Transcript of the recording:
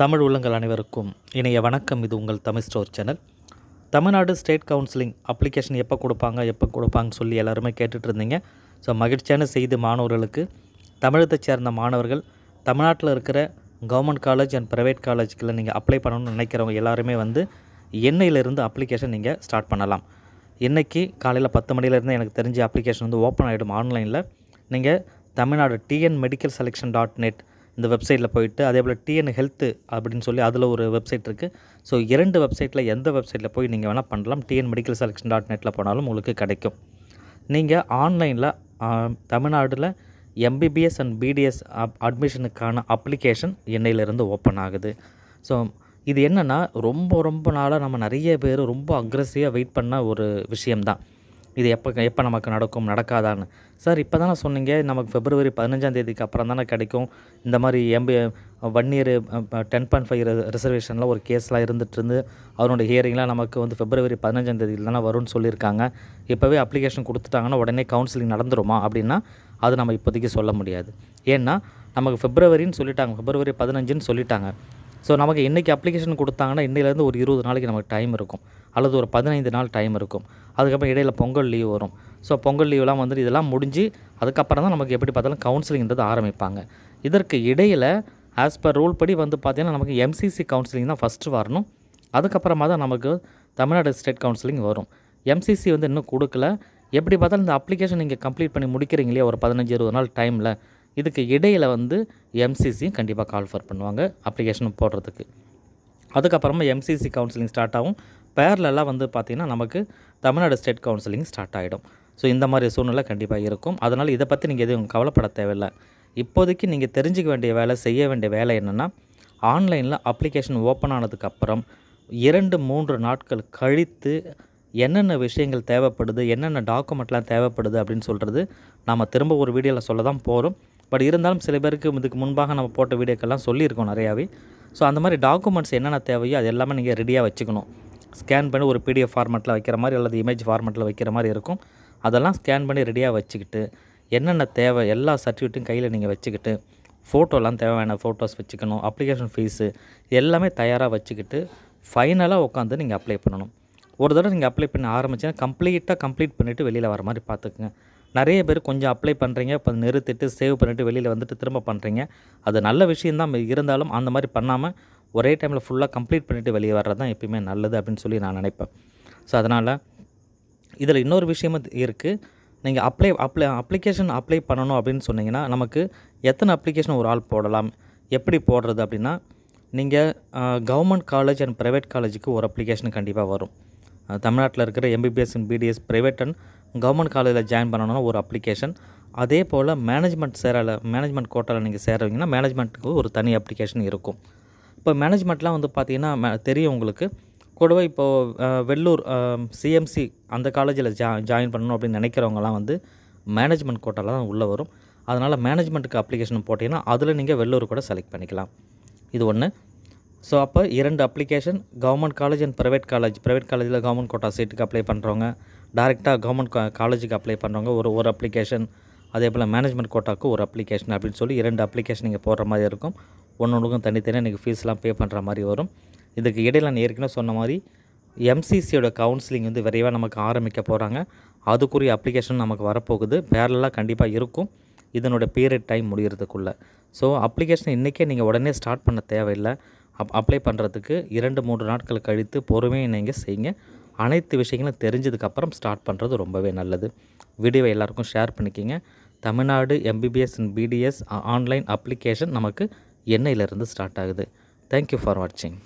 தமிழ் உள்ளங்கள் அனைவருக்கும் இணைய வணக்கம் இது உங்கள் Tamil store channel Tamil Nadu state counselling application எப்போ கொடுப்பாங்க எப்போ கொடுப்பாங்கன்னு சொல்லி எல்லாருமே கேட்டுட்டு இருந்தீங்க ஸோ மகிழ்ச்சியான செய்தி மாணவர்களுக்கு தமிழகத்தை சேர்ந்த மாணவர்கள் தமிழ்நாட்டில் இருக்கிற கவர்மெண்ட் காலேஜ் அண்ட் ப்ரைவேட் காலேஜுக்குள்ள நீங்கள் அப்ளை பண்ணணும்னு நினைக்கிறவங்க எல்லாருமே வந்து எண்ணெயிலிருந்து அப்ளிகேஷன் நீங்கள் ஸ்டார்ட் பண்ணலாம் இன்றைக்கி காலையில் பத்து மணிலேருந்து எனக்கு தெரிஞ்ச அப்ளிகேஷன் வந்து ஓப்பன் ஆகிடும் ஆன்லைனில் நீங்கள் Tamil Nadu TN medical selection dot net இந்த வெப்சைட்டில் போயிட்டு அதே போல் டிஎன் ஹெல்த்து அப்படின்னு சொல்லி அதில் ஒரு வெப்சைட் இருக்குது ஸோ இரண்டு வெப்சைட்டில் எந்த வெப்சைட்டில் போய் நீங்கள் வேணால் பண்ணலாம் டிஎன் மெடிக்கல் செலெக்ஷன் டாட் நெட்டில் போனாலும் உங்களுக்கு கிடைக்கும் நீங்கள் ஆன்லைனில் தமிழ்நாட்டில் எம்பிபிஎஸ் அண்ட் பிடிஎஸ் அப் அட்மிஷனுக்கான அப்ளிகேஷன் என்னையிலேருந்து ஓப்பன் ஆகுது ஸோ இது என்னென்னா ரொம்ப ரொம்ப நாளாக நம்ம நிறைய பேர் ரொம்ப அக்ரஸிவாக வெயிட் பண்ண ஒரு விஷயம்தான் இது எப்போ எப்போ நமக்கு நடக்கும் நடக்காதான்னு சார் இப்போ தானே சொன்னீங்க நமக்கு பிப்ரவரி பதினஞ்சாம் தேதிக்கு அப்புறம் தானே கிடைக்கும் இந்த மாதிரி MP one year ten point five ரிசர்வேஷனில் ஒரு கேஸ்லாம் இருந்துகிட்டு இருந்து ஹியரிங்லாம் நமக்கு வந்து பிப்ரவரி பதினஞ்சாம் தேதியில் தானே வரும்னு சொல்லியிருக்காங்க இப்போவே அப்ளிகேஷன் கொடுத்துட்டாங்கன்னா உடனே கவுன்சிலிங் நடந்துருமா அப்படின்னா அது நம்ம இப்போதைக்கு சொல்ல முடியாது ஏன்னா நமக்கு பிப்ரவரின்னு சொல்லிட்டாங்க பிப்ரவரி பதினஞ்சுன்னு சொல்லிட்டாங்க ஸோ நமக்கு இன்றைக்கி அப்ளிகேஷன் கொடுத்தாங்கன்னா இன்றையிலேருந்து ஒரு இருபது நாளைக்கு நமக்கு டைம் இருக்கும் அல்லது ஒரு பதினைந்து நாள் டைம் இருக்கும் அதுக்கப்புறம் இடையில் பொங்கல் லீவ் வரும் ஸோ பொங்கல் லீவ்லாம் வந்துட்டு இதெல்லாம் முடிஞ்சு அதுக்கப்புறம் தான் நமக்கு எப்படி பார்த்தாலும் கவுன்சிலிங்கிறது ஆரம்பிப்பாங்க இதற்கு இடையில் ஆஸ் பர் ரூல் படி வந்து பார்த்திங்கன்னா நமக்கு எம்சிசி கவுன்சிலிங் தான் ஃபஸ்ட்டு வரணும் அதுக்கப்புறமா தான் நமக்கு தமிழ்நாடு ஸ்டேட் கவுன்சிலிங் வரும் எம்சிசி வந்து இன்னும் கொடுக்கல எப்படி பார்த்தாலும் இந்த அப்ளிகேஷன் நீங்கள் கம்ப்ளீட் பண்ணி முடிக்கிறீங்களே ஒரு பதினஞ்சு இருபது நாள் டைமில் இதுக்கு இடையில் வந்து எம்சிசியும் கண்டிப்பாக கால்ஃபர் பண்ணுவாங்க அப்ளிகேஷன் போடுறதுக்கு அதுக்கப்புறமா எம்சிசி கவுன்சிலிங் ஸ்டார்ட் ஆகும் பேர்லெலாம் வந்து பார்த்திங்கன்னா நமக்கு தமிழ்நாடு ஸ்டேட் கவுன்சிலிங் ஸ்டார்ட் ஆகிடும் ஸோ இந்த மாதிரி சூழ்நிலை கண்டிப்பாக இருக்கும் அதனால் இதை பற்றி நீங்கள் எதுவும் கவலைப்பட தேவையில்லை இப்போதைக்கு நீங்கள் தெரிஞ்சிக்க வேண்டிய வேலை செய்ய வேண்டிய வேலை என்னென்னா ஆன்லைனில் அப்ளிகேஷன் ஓப்பன் ஆனதுக்கப்புறம் இரண்டு மூன்று நாட்கள் கழித்து என்னென்ன விஷயங்கள் தேவைப்படுது என்னென்ன டாக்குமெண்ட்லாம் தேவைப்படுது அப்படின்னு சொல்கிறது நாம் திரும்ப ஒரு வீடியோவில் சொல்ல தான் போகிறோம் பட் இருந்தாலும் சில பேருக்கு இதுக்கு முன்பாக நம்ம போட்ட வீடியோக்கெல்லாம் சொல்லியிருக்கோம் நிறையாவே ஸோ அந்த மாதிரி டாக்குமெண்ட்ஸ் என்னென்ன தேவையோ அது எல்லாமே நீங்கள் ரெடியாக வச்சுக்கணும் ஸ்கேன் பண்ணி ஒரு பிடிஎஃப் ஃபார்மெட்டில் வைக்கிற மாதிரி அல்லது இமேஜ் ஃபார்மெட்டில் வைக்கிற மாதிரி இருக்கும் அதெல்லாம் ஸ்கேன் பண்ணி ரெடியாக வச்சுக்கிட்டு என்னென்ன தேவை எல்லா சர்டிஃபிகேட்டும் கையில் நீங்கள் வச்சுக்கிட்டு ஃபோட்டோலாம் தேவையான ஃபோட்டோஸ் வச்சுக்கணும் அப்ளிகேஷன் ஃபீஸு எல்லாமே தயாராக வச்சுக்கிட்டு ஃபைனலாக உட்காந்து நீங்கள் அப்ளை பண்ணணும் ஒரு தடவை நீங்கள் அப்ளை பண்ண ஆரம்பிச்சுன்னா கம்ப்ளீட்டாக கம்ப்ளீட் பண்ணிவிட்டு வெளியில் வர மாதிரி பார்த்துக்குங்க நிறைய பேர் கொஞ்சம் அப்ளை பண்ணுறீங்க இப்போ நிறுத்திட்டு சேவ் பண்ணிவிட்டு வெளியில் வந்துட்டு திரும்ப பண்ணுறீங்க அது நல்ல விஷயந்தான் இருந்தாலும் அந்த மாதிரி பண்ணாமல் ஒரே டைமில் ஃபுல்லாக கம்ப்ளீட் பண்ணிவிட்டு வெளியே வர்றது தான் எப்பயுமே நல்லது அப்படின்னு சொல்லி நான் நினைப்பேன் ஸோ அதனால் இதில் இன்னொரு விஷயமும் இருக்குது நீங்கள் அப்ளை அப்ளை அப்ளிகேஷன் அப்ளை பண்ணணும் அப்படின்னு சொன்னிங்கன்னா நமக்கு எத்தனை அப்ளிகேஷன் ஒரு ஆள் போடலாம் எப்படி போடுறது அப்படின்னா நீங்கள் கவர்மெண்ட் காலேஜ் அண்ட் ப்ரைவேட் காலேஜுக்கு ஒரு அப்ளிகேஷன் கண்டிப்பாக வரும் தமிழ்நாட்டில் இருக்கிற MBBS and BDS private and government காலேஜில் ஜாயின் பண்ணணும்னா ஒரு அப்ளிகேஷன் அதே போல் மேனேஜ்மெண்ட் சேரலை மேனேஜ்மெண்ட் கோட்டாவில் நீங்கள் சேருவீங்கன்னா மேனேஜ்மெண்ட்டுக்கு ஒரு தனி அப்ளிகேஷன் இருக்கும் இப்போ மேனேஜ்மெண்ட்லாம் வந்து பார்த்திங்கன்னா தெரியும் உங்களுக்கு கூடவே இப்போது வெள்ளூர் சிஎம்சி அந்த காலேஜில் ஜா ஜாயின் பண்ணணும் அப்படின்னு நினைக்கிறவங்கலாம் வந்து மேனேஜ்மெண்ட் கோட்டாவில் தான் உள்ளே வரும் அதனால் மேனேஜ்மெண்ட்டுக்கு அப்ளிகேஷன் போட்டிங்கன்னா அதில் நீங்கள் வெள்ளூர் கூட செலக்ட் பண்ணிக்கலாம் இது ஒன்று ஸோ அப்போ இரண்டு application government college and private college private காலேஜில் கவர்மெண்ட் கோட்டா சீட்டுக்கு அப்ளை பண்ணுறவங்க டேரெக்டாக கவர்மெண்ட் காலேஜுக்கு அப்ளை பண்ணுறவங்க ஒரு ஒரு அப்ளிகேஷன் அதே போல் மேனேஜ்மெண்ட் கோட்டாவுக்கு ஒரு அப்ளிகேஷன் அப்படின்னு சொல்லி இரண்டு அப்ளிகேஷன் நீங்கள் போடுற மாதிரி இருக்கும் ஒன்று ஒன்றுக்கும் தனித்தனியாக நீங்கள் ஃபீஸ்லாம் பே பண்ணுற மாதிரி வரும் இதுக்கு இடையில் நான் ஏற்கனவே சொன்ன மாதிரி எம்சிசியோட கவுன்சிலிங் வந்து விரைவாக நமக்கு ஆரம்பிக்க போகிறாங்க அதுக்குரிய அப்ளிகேஷன் நமக்கு வரப்போகுது பேரலாக கண்டிப்பாக இருக்கும் இதனோட பீரியட் டைம் முடிகிறதுக்குள்ளே ஸோ அப்ளிகேஷன் இன்றைக்கே நீங்கள் உடனே ஸ்டார்ட் பண்ண தேவையில்லை அப் அப்ளை பண்ணுறதுக்கு இரண்டு மூன்று நாட்கள் கழித்து பொறுமையை நீங்கள் செய்யுங்க அனைத்து விஷயங்களும் தெரிஞ்சதுக்கப்புறம் ஸ்டார்ட் பண்ணுறது ரொம்பவே நல்லது வீடியோவை எல்லாருக்கும் ஷேர் பண்ணிக்கிங்க Tamil Nadu MBBS and BDS online application நமக்கு எண்ணெயிலிருந்து ஸ்டார்ட் ஆகுது தேங்க்யூ ஃபார் வாட்சிங்